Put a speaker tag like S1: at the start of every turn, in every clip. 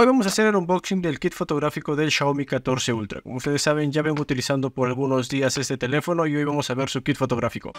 S1: Hoy vamos a hacer el unboxing del kit fotográfico del Xiaomi 14 Ultra. Como ustedes saben, ya vengo utilizando por algunos días este teléfono y hoy vamos a ver su kit fotográfico.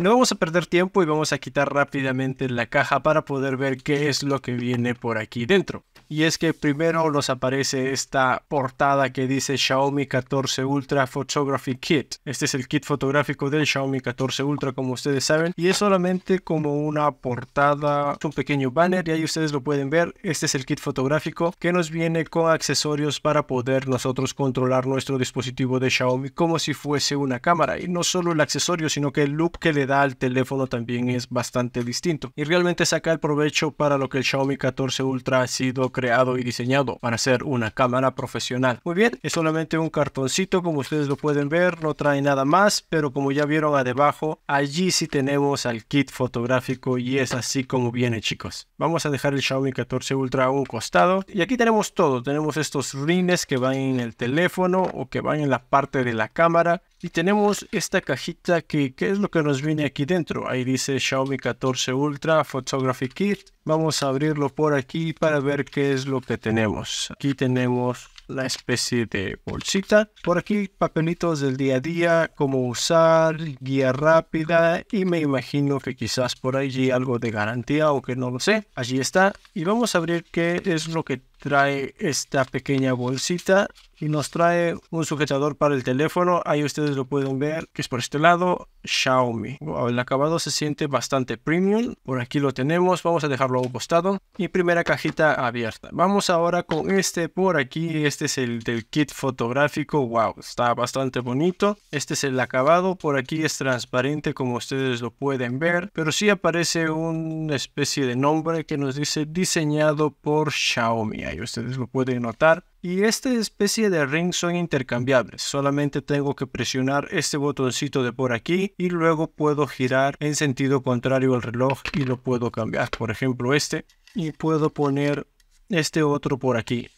S1: No vamos a perder tiempo y vamos a quitar rápidamente la caja para poder ver qué es lo que viene por aquí dentro. Y es que primero nos aparece esta portada que dice Xiaomi 14 Ultra Photography Kit. Este es el kit fotográfico del Xiaomi 14 Ultra como ustedes saben y es solamente como una portada, un pequeño banner y ahí ustedes lo pueden ver. Este es el kit fotográfico que nos viene con accesorios para poder nosotros controlar nuestro dispositivo de Xiaomi como si fuese una cámara y no solo el accesorio sino que el look que le da al teléfono también es bastante distinto y realmente saca el provecho para lo que el Xiaomi 14 Ultra ha sido creado y diseñado para ser una cámara profesional. Muy bien, es solamente un cartoncito como ustedes lo pueden ver, no trae nada más, pero como ya vieron abajo debajo, allí sí tenemos al kit fotográfico y es así como viene chicos. Vamos a dejar el Xiaomi 14 Ultra a un costado y aquí tenemos todo, tenemos estos rines que van en el teléfono o que van en la parte de la cámara y tenemos esta cajita que, que es lo que nos viene aquí dentro. Ahí dice Xiaomi 14 Ultra Photography Kit. Vamos a abrirlo por aquí para ver qué es lo que tenemos. Aquí tenemos la especie de bolsita. Por aquí papelitos del día a día, cómo usar, guía rápida y me imagino que quizás por allí algo de garantía o que no lo sé. Allí está y vamos a abrir qué es lo que trae esta pequeña bolsita y nos trae un sujetador para el teléfono. Ahí ustedes lo pueden ver, que es por este lado, Xiaomi. el acabado se siente bastante premium. Por aquí lo tenemos, vamos a dejarlo a un Y primera cajita abierta. Vamos ahora con este por aquí, este este es el del kit fotográfico. Wow, está bastante bonito. Este es el acabado. Por aquí es transparente como ustedes lo pueden ver. Pero sí aparece una especie de nombre que nos dice diseñado por Xiaomi. Ahí ustedes lo pueden notar. Y esta especie de ring son intercambiables, solamente tengo que presionar este botoncito de por aquí y luego puedo girar en sentido contrario al reloj y lo puedo cambiar. Por ejemplo este y puedo poner este otro por aquí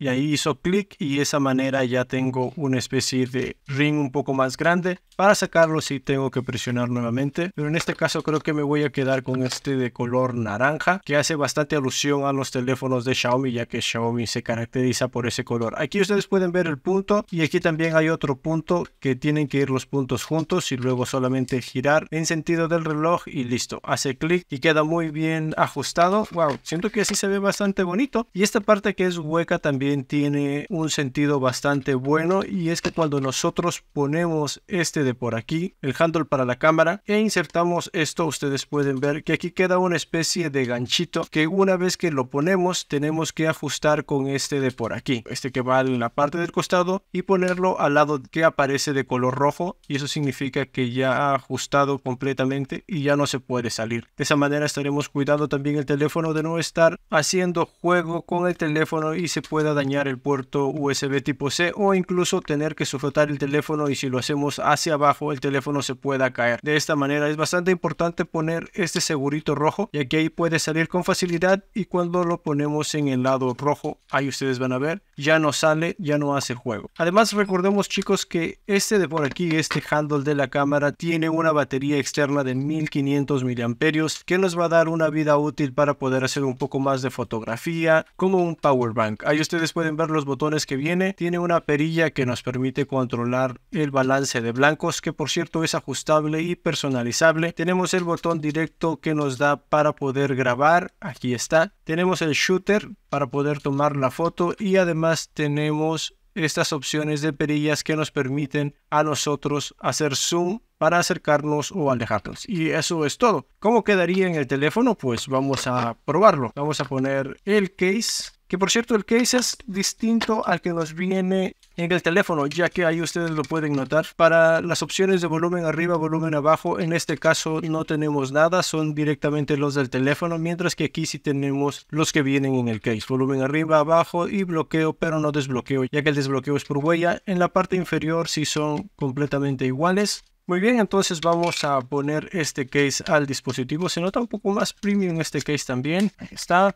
S1: y ahí hizo clic y de esa manera ya tengo una especie de ring un poco más grande. Para sacarlo si tengo que presionar nuevamente, pero en este caso creo que me voy a quedar con este de color naranja que hace bastante alusión a los teléfonos de Xiaomi ya que Xiaomi se caracteriza por ese color. Aquí ustedes pueden ver el punto y aquí también hay otro punto que tienen que ir los puntos juntos y luego solamente girar en sentido del reloj y listo. Hace clic y queda muy bien ajustado. Wow, siento que así se ve bastante bonito. Y esta parte que es hueca también tiene un sentido bastante bueno y es que cuando nosotros ponemos este de por aquí, el handle para la cámara e insertamos esto, ustedes pueden ver que aquí queda una especie de ganchito que una vez que lo ponemos tenemos que ajustar con este de por aquí, este que va en la parte del costado y ponerlo al lado que aparece de color rojo y eso significa que ya ha ajustado completamente y ya no se puede salir. De esa manera estaremos cuidando también el teléfono de no estar haciendo juego con el teléfono y se pueda dar dañar el puerto USB tipo C o incluso tener que sujetar el teléfono y si lo hacemos hacia abajo el teléfono se pueda caer. De esta manera es bastante importante poner este segurito rojo ya que ahí puede salir con facilidad y cuando lo ponemos en el lado rojo ahí ustedes van a ver ya no sale ya no hace juego. Además recordemos chicos que este de por aquí este handle de la cámara tiene una batería externa de 1500 miliamperios que nos va a dar una vida útil para poder hacer un poco más de fotografía como un power bank. Ahí ustedes pueden ver los botones que viene. Tiene una perilla que nos permite controlar el balance de blancos, que por cierto es ajustable y personalizable. Tenemos el botón directo que nos da para poder grabar. Aquí está. Tenemos el shooter para poder tomar la foto y además tenemos estas opciones de perillas que nos permiten a nosotros hacer zoom para acercarnos o alejarnos. Y eso es todo. ¿Cómo quedaría en el teléfono? Pues vamos a probarlo. Vamos a poner el case que por cierto, el case es distinto al que nos viene en el teléfono, ya que ahí ustedes lo pueden notar. Para las opciones de volumen arriba, volumen abajo, en este caso no tenemos nada, son directamente los del teléfono, mientras que aquí sí tenemos los que vienen en el case. Volumen arriba, abajo y bloqueo, pero no desbloqueo, ya que el desbloqueo es por huella. En la parte inferior sí son completamente iguales. Muy bien, entonces vamos a poner este case al dispositivo. Se nota un poco más premium este case también. está.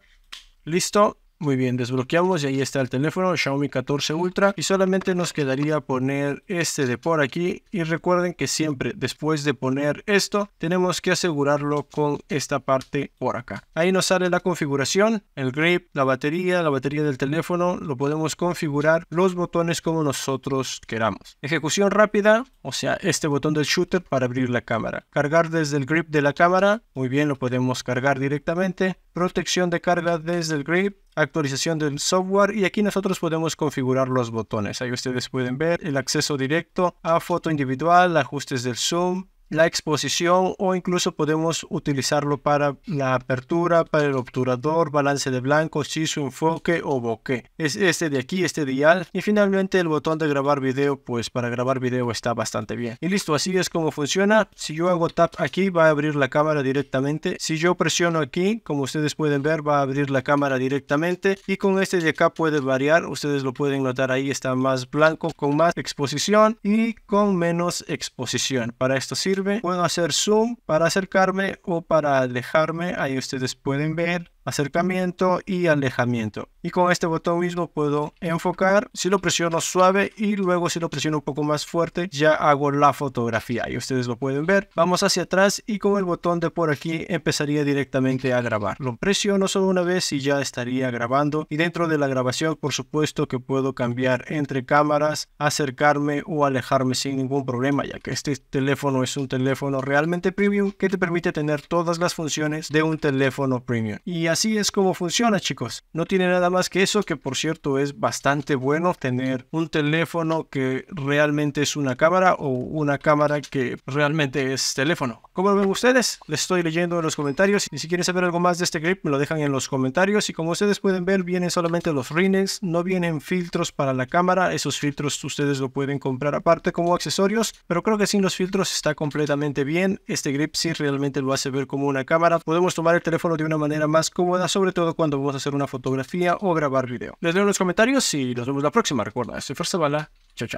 S1: Listo. Muy bien, desbloqueamos y ahí está el teléfono Xiaomi 14 Ultra y solamente nos quedaría poner este de por aquí y recuerden que siempre después de poner esto tenemos que asegurarlo con esta parte por acá. Ahí nos sale la configuración, el grip, la batería, la batería del teléfono, lo podemos configurar los botones como nosotros queramos. Ejecución rápida, o sea este botón del shooter para abrir la cámara. Cargar desde el grip de la cámara, muy bien lo podemos cargar directamente protección de carga desde el grip, actualización del software y aquí nosotros podemos configurar los botones. Ahí ustedes pueden ver el acceso directo a foto individual, ajustes del zoom, la exposición o incluso podemos utilizarlo para la apertura, para el obturador, balance de blanco, si su enfoque o bokeh. Es este de aquí, este dial. Y finalmente el botón de grabar video, pues para grabar video está bastante bien. Y listo, así es como funciona. Si yo hago tap aquí, va a abrir la cámara directamente. Si yo presiono aquí, como ustedes pueden ver, va a abrir la cámara directamente. Y con este de acá puede variar. Ustedes lo pueden notar ahí, está más blanco, con más exposición y con menos exposición. Para esto sí Puedo hacer zoom para acercarme o para alejarme. Ahí ustedes pueden ver acercamiento y alejamiento. Y con este botón mismo puedo enfocar. Si lo presiono suave y luego si lo presiono un poco más fuerte, ya hago la fotografía y ustedes lo pueden ver. Vamos hacia atrás y con el botón de por aquí empezaría directamente a grabar. Lo presiono solo una vez y ya estaría grabando. Y dentro de la grabación, por supuesto que puedo cambiar entre cámaras, acercarme o alejarme sin ningún problema, ya que este teléfono es un teléfono realmente premium que te permite tener todas las funciones de un teléfono premium. Y así es como funciona chicos. No tiene nada más que eso, que por cierto es bastante bueno tener un teléfono que realmente es una cámara o una cámara que realmente es teléfono. como ven ustedes? Les estoy leyendo en los comentarios y si quieren saber algo más de este grip me lo dejan en los comentarios y como ustedes pueden ver vienen solamente los rines, no vienen filtros para la cámara, esos filtros ustedes lo pueden comprar aparte como accesorios, pero creo que sin los filtros está completamente completamente bien. Este grip sí realmente lo hace ver como una cámara. Podemos tomar el teléfono de una manera más cómoda, sobre todo cuando vamos a hacer una fotografía o grabar video. Les dejo en los comentarios y nos vemos la próxima. Recuerda, soy Fuerza Bala. Chao, chao.